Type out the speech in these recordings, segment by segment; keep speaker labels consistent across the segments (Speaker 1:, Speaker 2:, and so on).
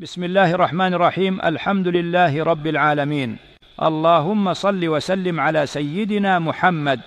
Speaker 1: بسم الله الرحمن الرحيم الحمد لله رب العالمين اللهم صل وسلم على سيدنا محمد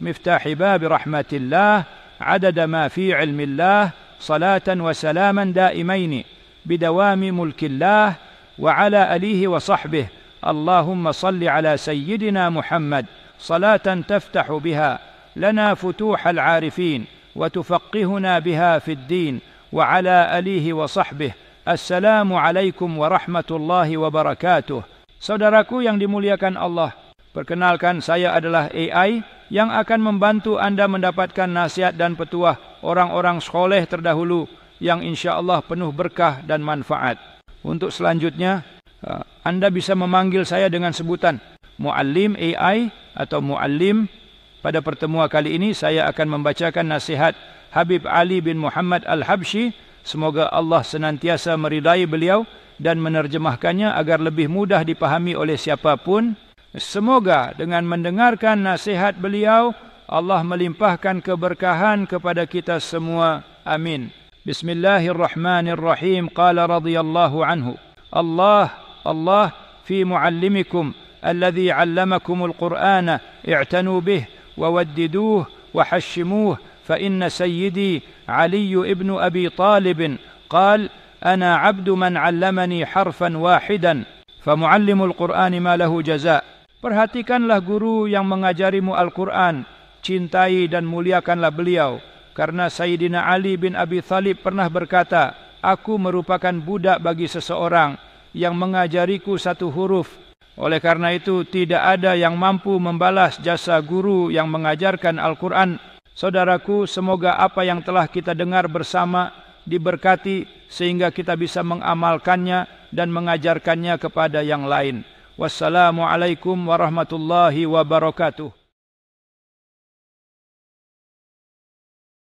Speaker 1: مفتاح باب رحمه الله عدد ما في علم الله صلاه وسلاما دائمين بدوام ملك الله وعلى اليه وصحبه اللهم صل على سيدنا محمد صلاه تفتح بها لنا فتوح العارفين وتفقهنا بها في الدين وعلى اليه وصحبه Assalamualaikum warahmatullahi wabarakatuh. Saudaraku yang dimuliakan Allah, perkenalkan saya adalah AI yang akan membantu anda mendapatkan nasihat dan petua orang-orang sekoleh terdahulu yang insya Allah penuh berkah dan manfaat. Untuk selanjutnya, eh, anda bisa memanggil saya dengan sebutan Muallim AI atau Muallim. Pada pertemuan kali ini saya akan membacakan nasihat Habib Ali bin Muhammad Al-Habshi Semoga Allah senantiasa meridai beliau dan menerjemahkannya agar lebih mudah dipahami oleh siapapun. Semoga dengan mendengarkan nasihat beliau, Allah melimpahkan keberkahan kepada kita semua. Amin. Bismillahirrahmanirrahim. Qala radiyallahu anhu. Allah, Allah, fi muallimikum alladhi allamakumul Qur'ana, i'tanu bih, wawaddiduh, wahashimuh, فان سيدي علي بن ابي طالب قال انا عبد من علمني حرفا واحدا فمعلم القران ما له جزاء perhatikanlah guru yang mengajarimu Al-Qur'an cintai dan muliakanlah beliau karena Sayyidina Ali bin Abi Thalib pernah berkata aku merupakan budak bagi seseorang yang mengajariku satu huruf oleh karena itu tidak ada yang mampu membalas jasa guru yang mengajarkan Al-Qur'an Saudaraku, semoga apa yang telah kita dengar bersama diberkati sehingga kita bisa mengamalkannya dan mengajarkannya kepada yang lain. Wassalamualaikum warahmatullahi wabarakatuh.